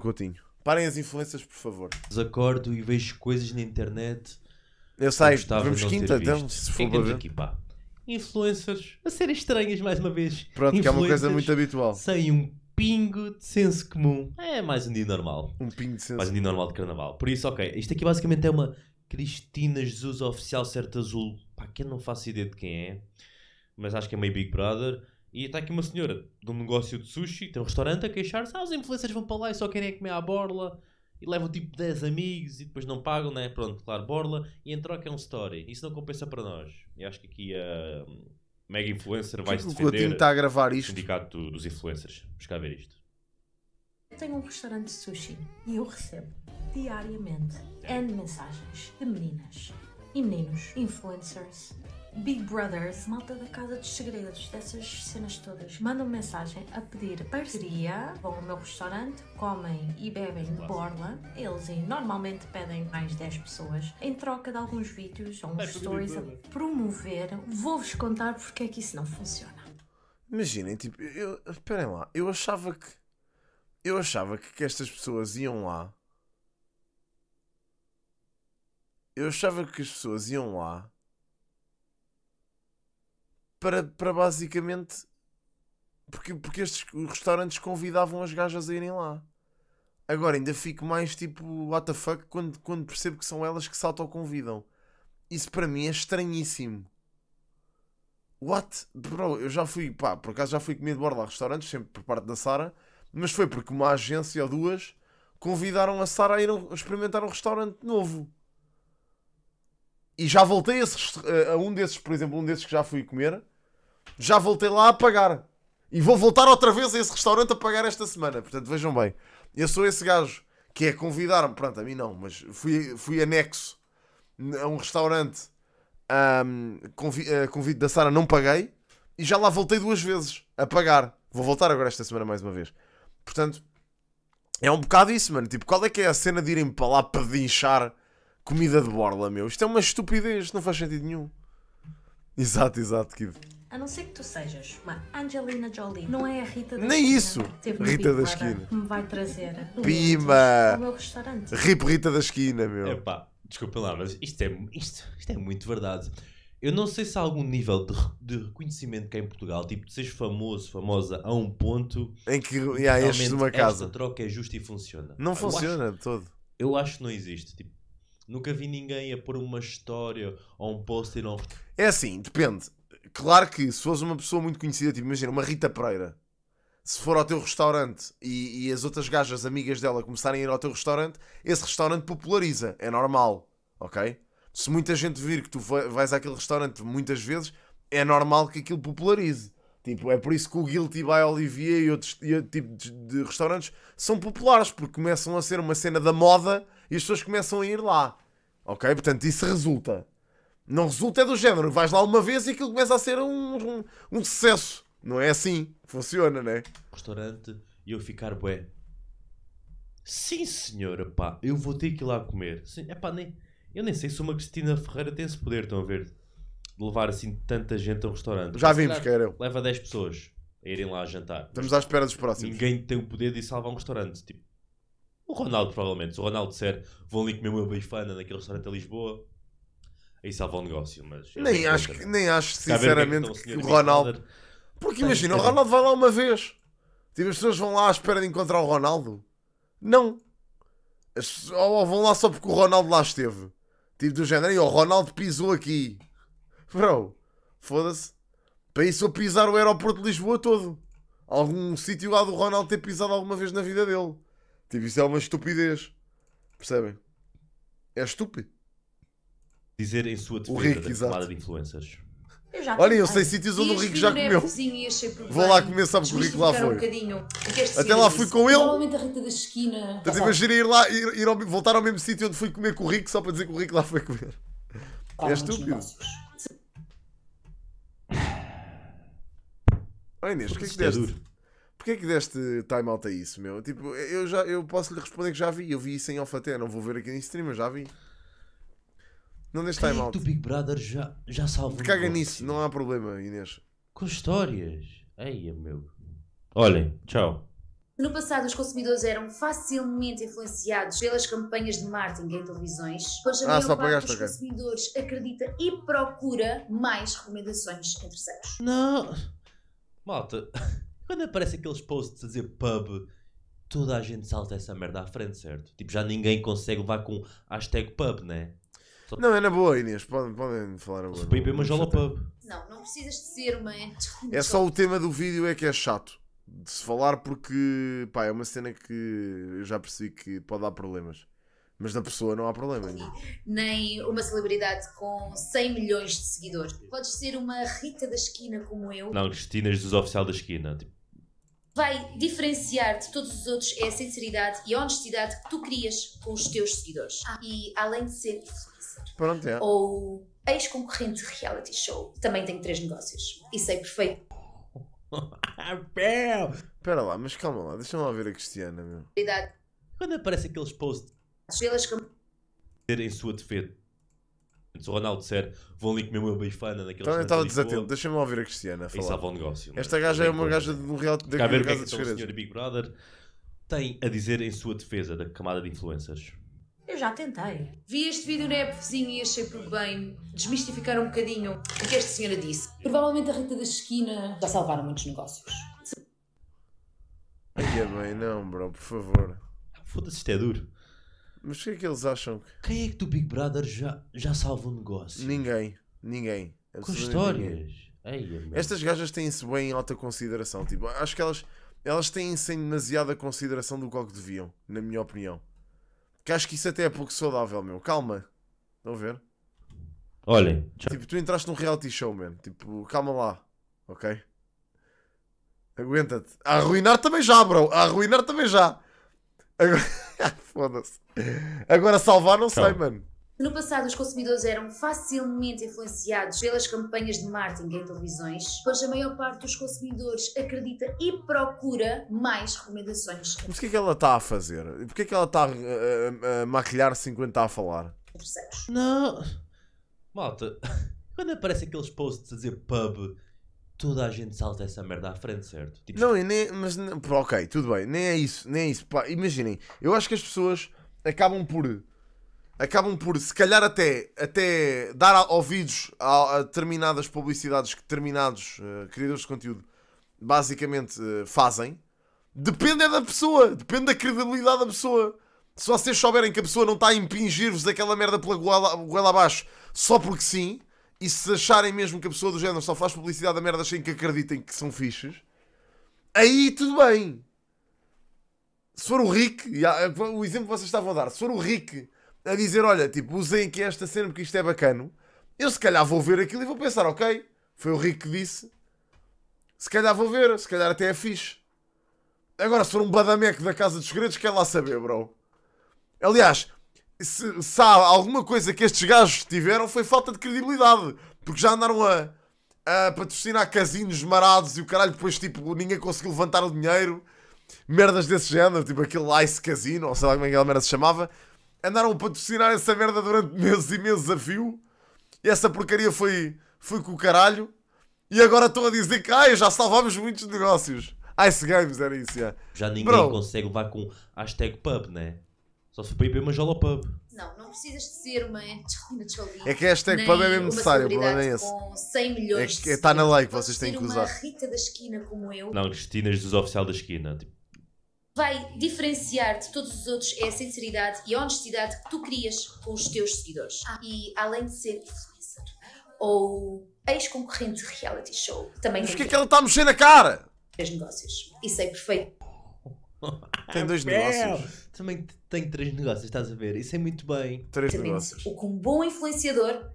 Coutinho. Parem as influências, por favor. Desacordo e vejo coisas na internet. Eu saio, vamos quinta, então, se for para ver. aqui, pá. Influencers a serem estranhas mais uma vez. Pronto, que é uma coisa muito habitual. Sem um pingo de senso comum. É mais um dia normal. Um pingo de senso Mais um dia normal de carnaval. Por isso, ok. Isto aqui basicamente é uma Cristina Jesus Oficial Certo Azul. Pá, que eu não faço ideia de quem é. Mas acho que é meio Big Brother. E está aqui uma senhora de um negócio de sushi, tem um restaurante a queixar-se: ah, os influencers vão para lá e só querem comer à borla e levam tipo 10 amigos e depois não pagam, né? Pronto, claro, borla e em troca é um story. Isso não compensa para nós. E acho que aqui a hum, mega influencer vai se defender. O Coutinho está a gravar isto. Sindicato dos influencers. Vamos cá ver isto. Eu tenho um restaurante de sushi e eu recebo diariamente N mensagens de meninas e meninos influencers Big Brothers, malta da Casa dos Segredos, dessas cenas todas, mandam mensagem a pedir parceria. Vão ao meu restaurante, comem e bebem de borla. Eles normalmente pedem mais 10 pessoas. Em troca de alguns vídeos ou uns é stories a promover, vou-vos contar porque é que isso não funciona. Imaginem, tipo, eu, esperem lá, eu achava que. Eu achava que, que estas pessoas iam lá. Eu achava que as pessoas iam lá para, para basicamente. Porque, porque estes restaurantes convidavam as gajas a irem lá. Agora ainda fico mais tipo, what the fuck, quando, quando percebo que são elas que se autoconvidam. Isso para mim é estranhíssimo. What? Bro, eu já fui, pá, por acaso já fui comer de borda a restaurantes, sempre por parte da Sara, mas foi porque uma agência ou duas convidaram a Sara a ir a experimentar um restaurante novo. E já voltei a, a um desses, por exemplo, um desses que já fui comer, já voltei lá a pagar. E vou voltar outra vez a esse restaurante a pagar esta semana. Portanto, vejam bem. Eu sou esse gajo que é convidar-me. Pronto, a mim não, mas fui, fui anexo a um restaurante um, convi, a eh, convite da Sara, não paguei. E já lá voltei duas vezes a pagar. Vou voltar agora esta semana mais uma vez. Portanto, é um bocado isso, mano. Tipo, qual é que é a cena de irem para lá pedinchar comida de borla, meu? Isto é uma estupidez, não faz sentido nenhum. Exato, exato, Kid. A não ser que tu sejas uma Angelina Jolie, não é a Rita da Nem Esquina. isso! Teve Rita da Esquina. Que me vai trazer Pima! O meu restaurante. Rip Rita da Esquina, meu. Epá, desculpem lá, mas isto é, isto, isto é muito verdade. Eu não sei se há algum nível de, de reconhecimento que há em Portugal, tipo de seres famoso, famosa, a um ponto em que yeah, de uma casa. Esta troca é justa e funciona. Não eu funciona acho, todo. Eu acho que não existe. Tipo, nunca vi ninguém a pôr uma história ou um post e não. É assim, depende. Claro que se fores uma pessoa muito conhecida, tipo, imagina, uma Rita Pereira, se for ao teu restaurante e, e as outras gajas amigas dela começarem a ir ao teu restaurante, esse restaurante populariza, é normal, ok? Se muita gente vir que tu vais àquele restaurante muitas vezes, é normal que aquilo popularize. Tipo, é por isso que o Guilty by Olivier e outros tipos de, de restaurantes são populares, porque começam a ser uma cena da moda e as pessoas começam a ir lá. Ok? Portanto, isso resulta. Não resulta é do género. Vais lá uma vez e aquilo começa a ser um, um, um sucesso. Não é assim. Funciona, né? Restaurante e eu ficar bué. Sim, senhora, pá, eu vou ter que ir lá comer. Sim, é pá, nem, eu nem sei se uma Cristina Ferreira tem esse poder, estão a ver? De levar assim tanta gente a um restaurante. Já Mas, vimos, que era Leva 10 pessoas a irem lá a jantar. Estamos à espera dos próximos. Ninguém tem o poder de salvar um restaurante. Tipo, o Ronaldo, provavelmente. Se o Ronaldo disser, vão ali comer uma bifana naquele restaurante a Lisboa, aí salva o negócio. Mas nem, acho que, nem acho, é sinceramente, que, que o Ronaldo. Porque imagina, o Ronaldo vai lá uma vez. Tipo, as pessoas vão lá à espera de encontrar o Ronaldo? Não. ou vão lá só porque o Ronaldo lá esteve. Tipo, do género, e o Ronaldo pisou aqui. Bro, foda-se. Para isso eu pisar o aeroporto de Lisboa todo. Algum sítio lá do Ronaldo ter pisado alguma vez na vida dele. Tipo, isso é uma estupidez. Percebem? É estúpido dizer em sua defesa Rico, da exato. de influências. Eu já Olha, eu sei sítios onde o Rico já comeu. Vou lá comer, sabe que o Rico lá foi. Até lá fui com ele. Normalmente a Rita da esquina. Estás a imaginar ir lá, ir, ir ao, voltar ao mesmo sítio onde fui comer com o Rico só para dizer que o Rico lá foi comer. Tá, é estúpido. Oh Inês, é é porquê é que deste? Porquê que deste time out a isso, meu? Tipo, eu, já, eu posso lhe responder que já vi. Eu vi isso em Alfa até. Não vou ver aqui em stream, mas já vi. Não deixe time é o out. Big Brother já, já salvou? Caga um nisso, não há problema, Inês. Com histórias. Ei, meu. Olhem, tchau. No passado, os consumidores eram facilmente influenciados pelas campanhas de marketing em televisões, pois a Ah, maior parte dos consumidores acredita e procura mais recomendações em terceiros. Não. Malta, quando aparece aqueles posts a dizer pub, toda a gente salta essa merda à frente, certo? Tipo, já ninguém consegue levar com hashtag pub, né? Não, é na boa, Inês. Podem, podem falar na boa. para ir uma jolopub. Não, não precisas de ser uma. É só o tema do vídeo é que é chato de se falar porque pá, é uma cena que eu já percebi que pode dar problemas. Mas da pessoa não há problema. Não. Nem uma celebridade com 100 milhões de seguidores. Podes ser uma Rita da esquina como eu. Não, Cristina dos Oficial da Esquina. Tipo... Vai diferenciar de todos os outros é a sinceridade e a honestidade que tu crias com os teus seguidores. Ah, e além de ser Pronto, é. Ou ex-concorrente de reality show. Também tenho três negócios. E sei é perfeito. Ah, Espera lá, mas calma lá, deixa-me lá ver a Cristiana, meu. Idade. Quando aparece aqueles posts estrelas como em sua defesa. Se o Ronaldo disser, vão ali comer uma bifana naquele Então eu estava desatento, deixa-me ouvir a Cristiana falar. E salva negócio. É? Esta gaja é uma gaja de um real de Cá ver o é de, é Big Brother tem a dizer em sua defesa da camada de influencers. Eu já tentei. Vi este vídeo na app vizinha e achei por bem desmistificar um bocadinho o que esta senhora disse. Provavelmente a Rita da Esquina já salvaram muitos negócios. Ai, é mãe não, bro, por favor. Ah, foda-se, isto é duro. Mas o que é que eles acham que. Quem é que do Big Brother já, já salva um negócio? Ninguém, ninguém. Com histórias. Ai, Estas gajas têm-se bem em alta consideração. Tipo, acho que elas, elas têm sem demasiada consideração do qual é que deviam, na minha opinião. Que acho que isso até é pouco saudável, meu. Calma. Estão a ver? Olhem. Tipo, tu entraste num reality show, mano. Tipo, calma lá. Ok? Aguenta-te. A arruinar também já, bro. A arruinar também já. Agora... Foda-se. Agora salvar não sei, mano. No passado, os consumidores eram facilmente influenciados pelas campanhas de marketing em televisões, hoje a maior parte dos consumidores acredita e procura mais recomendações. Mas o que é que ela está a fazer? E porquê é que ela está a, a, a maquilhar-se enquanto está a falar? Não. Malta, quando aparece aqueles posts a dizer pub, toda a gente salta essa merda à frente, certo? Tipo... Não, nem, mas ok, tudo bem, nem é isso, nem é isso. Pá, imaginem, eu acho que as pessoas acabam por acabam por, se calhar até, até dar ouvidos a, a determinadas publicidades que determinados uh, criadores de conteúdo basicamente uh, fazem. Depende é da pessoa, depende da credibilidade da pessoa. Se vocês souberem que a pessoa não está a impingir-vos aquela merda pela goela, abaixo só porque sim, e se acharem mesmo que a pessoa do género só faz publicidade da merda sem que acreditem que são fiches, aí tudo bem. Se for o Rick, o exemplo que vocês estavam a dar, se for o Rick a dizer: olha, tipo, usei aqui esta cena porque isto é bacano. Eu se calhar vou ver aquilo e vou pensar: ok, foi o Rico que disse. Se calhar vou ver, se calhar até é fixe. Agora, se for um badameco da Casa dos Segredos, quer lá saber, bro. Aliás, se, se há alguma coisa que estes gajos tiveram foi falta de credibilidade. Porque já andaram a, a patrocinar casinos marados e o caralho, depois, tipo, ninguém conseguiu levantar o dinheiro. Merdas desse género, tipo aquele Ice Casino, ou sei lá como é que aquela merda se chamava andaram a patrocinar essa merda durante meses e meses a fio. E essa porcaria foi, foi com o caralho. E agora estão a dizer que ah, já salvámos muitos negócios. Ice Games era isso, yeah. Já ninguém Bro. consegue levar com hashtag pub, né? Só se for para ir beber uma pub. Não, não precisas de ser uma Angelina Jolie. É que a hashtag pub é mesmo necessário, o problema é esse. Com 100 milhões é que está na lei que vocês têm que usar. da esquina como eu. Não, Cristinas dos Oficial da Esquina. Tipo, vai diferenciar de todos os outros é a sinceridade e a honestidade que tu crias com os teus seguidores. Ah, e além de ser influencer ou ex-concorrente de reality show, também Mas o que é que ela está a mexer na cara? Três negócios. Isso é perfeito. Tem dois ah, negócios. Também tem três negócios, estás a ver? Isso é muito bem. Três negócios. O que um bom influenciador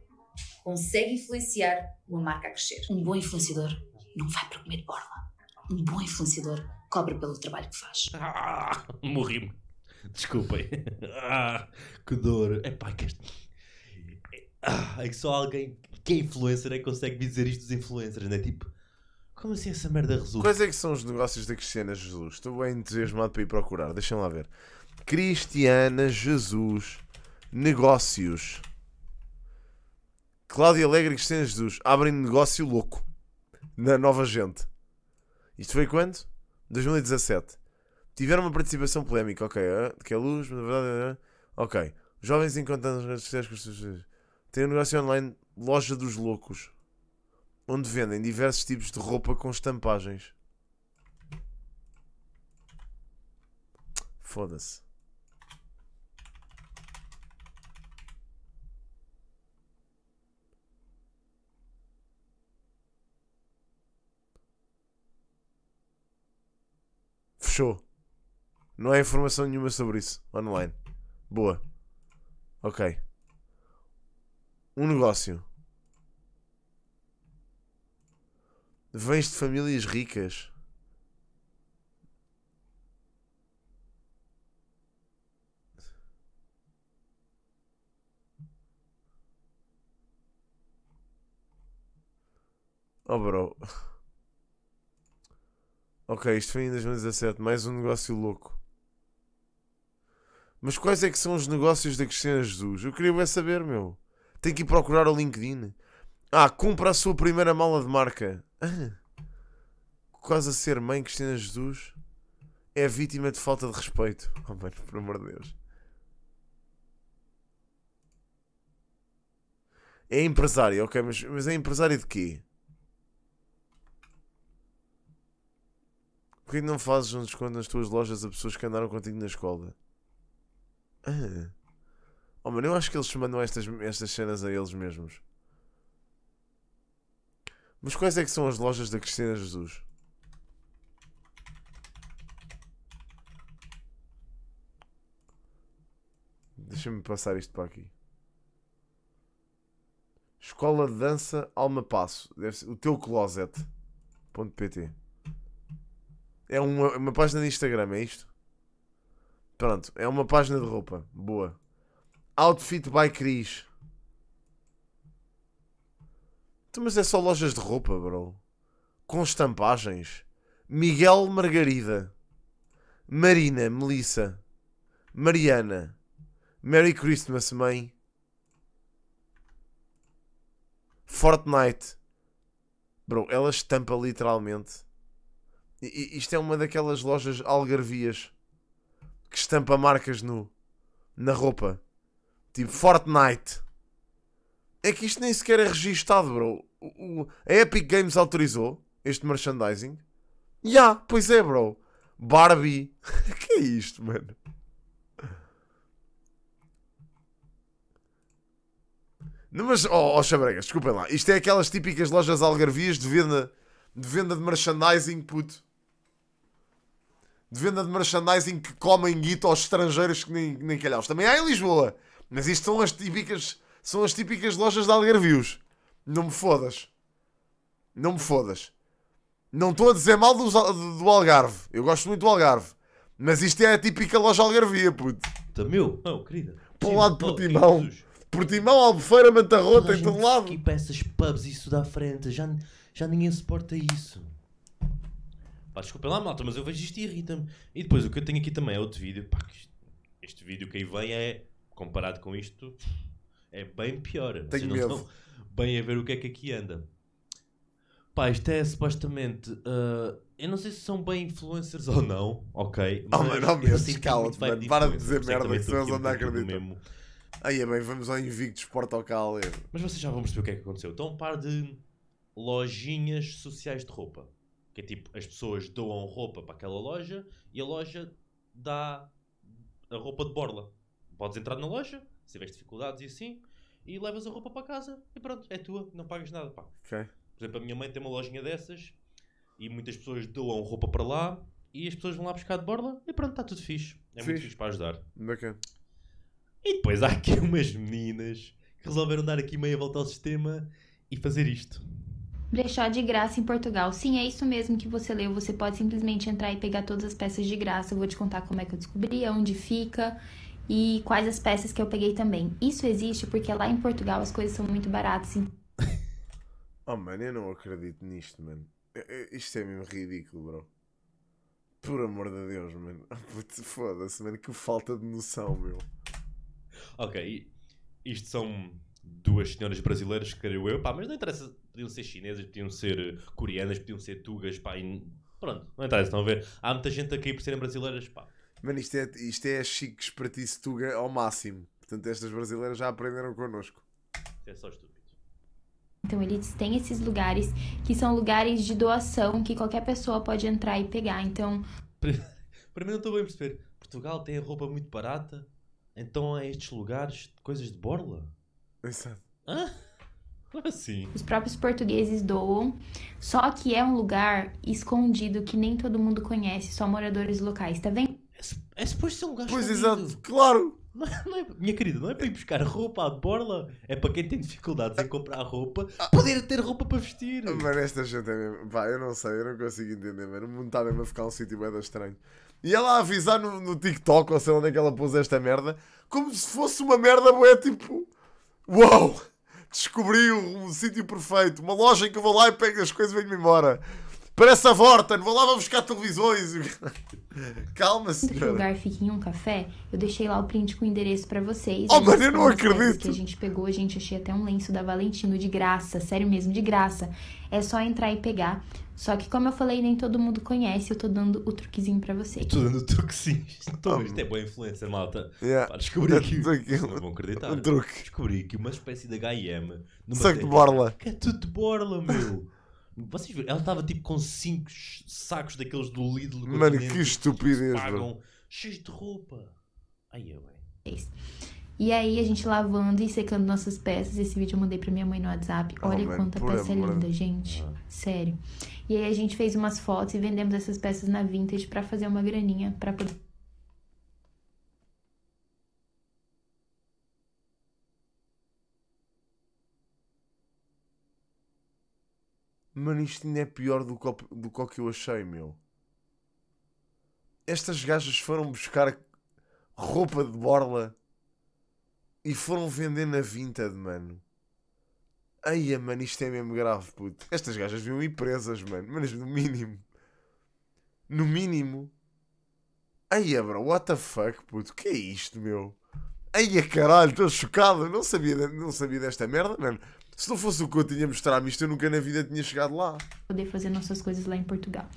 consegue influenciar uma marca a crescer. Um bom influenciador não vai para comer borla. Um bom influenciador cobra pelo trabalho que faz. Ah, Morri-me. Desculpem. Ah, que dor. Epá, que... Ah, é que só alguém que é influencer é que consegue dizer isto dos influencers, não é? Tipo, como assim essa merda resulta? Quais é que são os negócios da Cristiana Jesus? Estou bem entusiasmado para ir procurar. Deixem lá ver. Cristiana Jesus Negócios. Cláudia Alegre e Cristiana Jesus abrem negócio louco na Nova Gente. Isto foi quando? 2017. Tiveram uma participação polémica, ok. Ah, que é luz, na verdade. Ah, ah, ok. Jovens encontrando nas redes sociais. Tem um negócio online, Loja dos Loucos, onde vendem diversos tipos de roupa com estampagens. Foda-se. Fechou. Não há informação nenhuma sobre isso online. Boa. Ok. Um negócio. Vens de famílias ricas. Oh, bro. Ok, isto foi em 2017, mais um negócio louco. Mas quais é que são os negócios da Cristina Jesus? Eu queria bem saber, meu. Tem que ir procurar o LinkedIn. Ah, compra a sua primeira mala de marca. Ah, quase a ser mãe Cristina Jesus é vítima de falta de respeito. Oh, mano, por amor de Deus. É empresária, ok, mas, mas é empresária de quê? Porquê que não fazes um desconto nas tuas lojas a pessoas que andaram contigo na escola? Ah. Oh, mano, eu acho que eles mandam estas, estas cenas a eles mesmos. Mas quais é que são as lojas da Cristina Jesus? Deixa-me passar isto para aqui. Escola de Dança Alma Passo. Deve ser o teu closet.pt é uma, uma página de Instagram, é isto? Pronto, é uma página de roupa. Boa. Outfit by Cris. Então, mas é só lojas de roupa, bro. Com estampagens. Miguel Margarida. Marina, Melissa. Mariana. Merry Christmas, mãe. Fortnite. Bro, ela estampa literalmente isto é uma daquelas lojas algarvias que estampa marcas no, na roupa. Tipo Fortnite. É que isto nem sequer é registado, bro. O, a Epic Games autorizou este merchandising? Ya, yeah, pois é, bro. Barbie. que é isto, mano? Não, mas, oh, oh, Xabregas, desculpem lá. Isto é aquelas típicas lojas algarvias de venda de, venda de merchandising, puto de venda de merchandising que comem guito aos estrangeiros que nem, nem calhaus. Também há em Lisboa. Mas isto são as típicas, são as típicas lojas de Algarvios. Não me fodas. Não me fodas. Não estou a dizer mal do, do Algarve. Eu gosto muito do Algarve. Mas isto é a típica loja Algarvia, puto. Meu, não, oh, querida. Para um lado Portimão. Oh, Portimão, Albufeira, Mantarrota, em todo lado. E peças pubs isso da frente. Já, já ninguém suporta isso. Pá, lá, malta, mas eu vejo isto e irrita-me. E depois o que eu tenho aqui também é outro vídeo. Pá, este, vídeo que aí vem é, comparado com isto, é bem pior. Tenho Vocês não medo. bem a ver o que é que aqui anda. Pá, isto é supostamente. Uh, eu não sei se são bem influencers ou não, ok? Mas oh, mano, não mesmo, é cala-te, mano. Para de dizer merda, que eles não acreditam. Aí é bem, vamos ao Invictus Porto Alcalde. Mas vocês já vão perceber o que é que aconteceu. Estão um par de lojinhas sociais de roupa. Que é tipo, as pessoas doam roupa para aquela loja e a loja dá a roupa de borla. Podes entrar na loja, se tiveres dificuldades e assim, e levas a roupa para casa e pronto, é tua, não pagas nada. Pá. Okay. Por exemplo, a minha mãe tem uma lojinha dessas e muitas pessoas doam roupa para lá e as pessoas vão lá buscar de borla e pronto, está tudo fixe. É fixe. muito fixe para ajudar. Okay. E depois há aqui umas meninas que resolveram dar aqui meia volta ao sistema e fazer isto brechó de graça em Portugal. Sim, é isso mesmo que você leu. Você pode simplesmente entrar e pegar todas as peças de graça. Eu vou te contar como é que eu descobri, onde fica e quais as peças que eu peguei também. Isso existe porque lá em Portugal as coisas são muito baratas. Sim. oh, mano, eu não acredito nisto, mano. Isto é mesmo ridículo, bro. Por amor de Deus, mano. Foda-se, mano. Que falta de noção, meu. Ok, isto são duas senhoras brasileiras, creio eu, pá, mas não interessa, podiam ser chinesas, podiam ser eh, coreanas, podiam ser tugas, pá, e pronto, não interessa, estão a ver? Há muita gente aqui por serem brasileiras, pá. Mano, isto é, isto é chique espertice tuga ao máximo. Portanto, estas brasileiras já aprenderam connosco. É só estúpido. Então, eles têm esses lugares que são lugares de doação que qualquer pessoa pode entrar e pegar. Então. Para mim, não estou bem a perceber. Portugal tem roupa muito barata, então há estes lugares de coisas de borla? Exato. Hã? Como assim? Os próprios portugueses doam, só que é um lugar escondido que nem todo mundo conhece, só moradores locais, tá vendo? É, suposto ser um lugar Pois, exato, claro! Não, é, não é, minha querida, não é para ir buscar roupa à borla, é para quem tem dificuldades em comprar roupa, ah. poder ter roupa para vestir. Ah, mano, esta gente é mesmo. Pá, eu não sei, eu não consigo entender, mano. O mundo está mesmo a ficar um sítio bem estranho. E ela a avisar no, no TikTok, ou sei onde é que ela pôs esta merda, como se fosse uma merda, é tipo. Uou! Descobri um, um sítio perfeito, uma loja em que eu vou lá e pego as coisas e venho-me embora para essa Vorten, vou lá vou buscar televisões. Calma, senhora. o lugar fica em um café, eu deixei lá o print com o endereço para vocês. Oh, mas eu não acredito. Que a gente pegou, gente, achei até um lenço da Valentino de graça, sério mesmo, de graça. É só entrar e pegar. Só que, como eu falei, nem todo mundo conhece, eu tô dando o truquezinho pra vocês. tô dando o truquezinho. Tô, isto é boa influência, malta. Yeah. Pá, descobri aqui. Não vão acreditar. Um truque. Descobri aqui uma espécie de HM. Sangue de borla. Que é tudo de borla, meu. Vocês viram? Ela estava tipo com 5 sacos daqueles do Lidl. do Mano, que tipo, estupidez, Pagam cheios de roupa. Aí eu, hein? É e aí a gente lavando e secando nossas peças. Esse vídeo eu mandei pra minha mãe no WhatsApp. Oh, Olha quanta peça é linda, gente. Ah. Sério. E aí a gente fez umas fotos e vendemos essas peças na Vintage para fazer uma graninha para poder Mano, isto ainda é pior do que, do que o que eu achei, meu. Estas gajas foram buscar roupa de borla e foram vender na de mano. Ai, mano, isto é mesmo grave, puto. Estas gajas viam ir presas, mano. Mas no mínimo. No mínimo. Ai, bro, what the fuck, puto. Que é isto, meu? Ai, caralho, estou chocado. Não sabia, não sabia desta merda, mano. Se não fosse o Coutinho a mostrar-me isto, eu nunca na vida tinha chegado lá. Poder fazer nossas coisas lá em Portugal.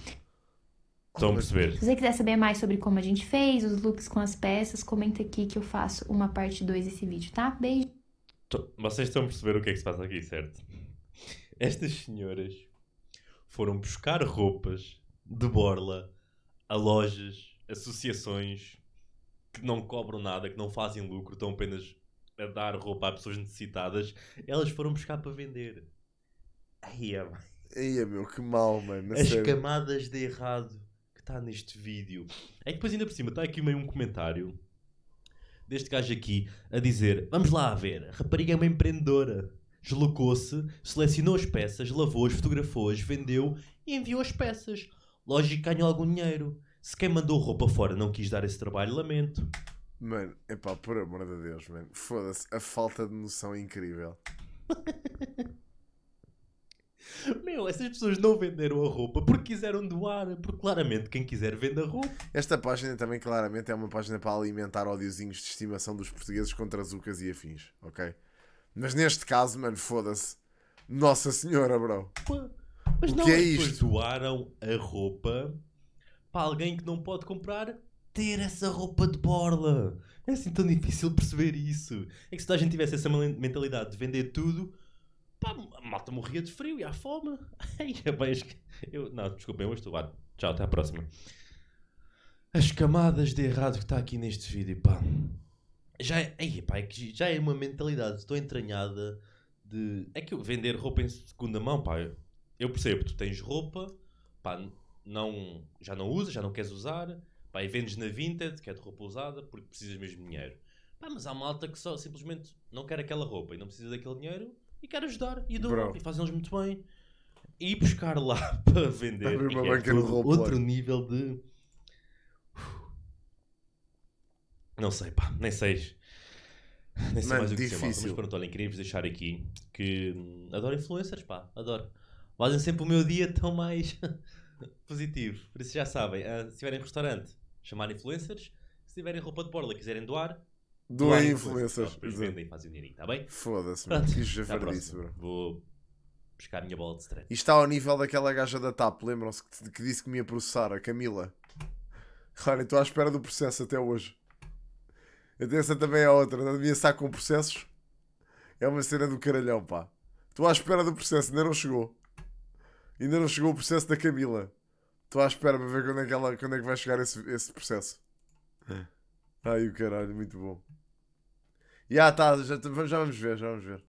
Estão a perceber. Se você quiser saber mais sobre como a gente fez, os looks com as peças, comenta aqui que eu faço uma parte 2 desse vídeo, tá? Beijo. Tô... Vocês estão a perceber o que é que se passa aqui, certo? Estas senhoras foram buscar roupas de borla a lojas, associações que não cobram nada, que não fazem lucro, estão apenas a dar roupa a pessoas necessitadas, elas foram buscar para vender. Aí é Eia, é, meu, que mal, mano. As sério. camadas de errado que está neste vídeo. É que depois, ainda por cima, está aqui meio um comentário deste gajo aqui a dizer: Vamos lá a ver, a rapariga é uma empreendedora. Deslocou-se, selecionou as peças, lavou-as, fotografou-as, vendeu e enviou as peças. Lógico que ganhou algum dinheiro. Se quem mandou roupa fora não quis dar esse trabalho, lamento. Mano, é pá, por amor de Deus, mano. Foda-se, a falta de noção é incrível. Meu, essas pessoas não venderam a roupa porque quiseram doar, porque claramente quem quiser vende a roupa. Esta página também claramente é uma página para alimentar ódiozinhos de estimação dos portugueses contra Zucas e afins, ok? Mas neste caso, mano, foda-se. Nossa Senhora, bro. mas o não, que é, é isto? doaram a roupa para alguém que não pode comprar ter essa roupa de borla. É assim tão difícil perceber isso. É que se toda a gente tivesse essa mentalidade de vender tudo, pá, a malta morria de frio e à fome. Ai, é eu, não, desculpem, eu estou lá. Tchau, até à próxima. As camadas de errado que está aqui neste vídeo, pá. Já é, ai, pá, é que já é uma mentalidade tão entranhada de. É que vender roupa em segunda mão, pá. Eu percebo, tu tens roupa, pá, não, já não usas, já não queres usar Pá, e vendes na Vinted, que é de roupa usada, porque precisas mesmo de dinheiro. Pá, mas há malta que só simplesmente não quer aquela roupa e não precisa daquele dinheiro e quer ajudar e dão e fazem nos muito bem. E buscar lá para vender uma é tudo, roupa, outro nível de. Não sei, pá, nem sei. Nem sei Man, mais o que difícil. dizer, Mas pronto, olhem, queria vos deixar aqui que hum, adoro influencers, pá, adoro. Fazem sempre o meu dia tão mais positivo. Por isso já sabem, ah, se tiverem restaurante, chamar influencers. Se tiverem roupa de borla e quiserem doar, doem influencers. vendem e fazem dinheirinho, está bem? Foda-se, mano. é javardice, bro. Vou buscar a minha bola de stress. Isto está ao nível daquela gaja da TAP, lembram-se que, que, disse que me ia processar, a Camila. Claro, estou à espera do processo até hoje. Essa também é outra, não devia estar com processos. É uma cena do caralhão, pá. Estou à espera do processo, ainda não chegou. Ainda não chegou o processo da Camila. Estou à espera para ver quando é que, ela, quando é que vai chegar esse, esse processo. É. Ai o caralho, muito bom. Já yeah, tá, já, já vamos ver, já vamos ver.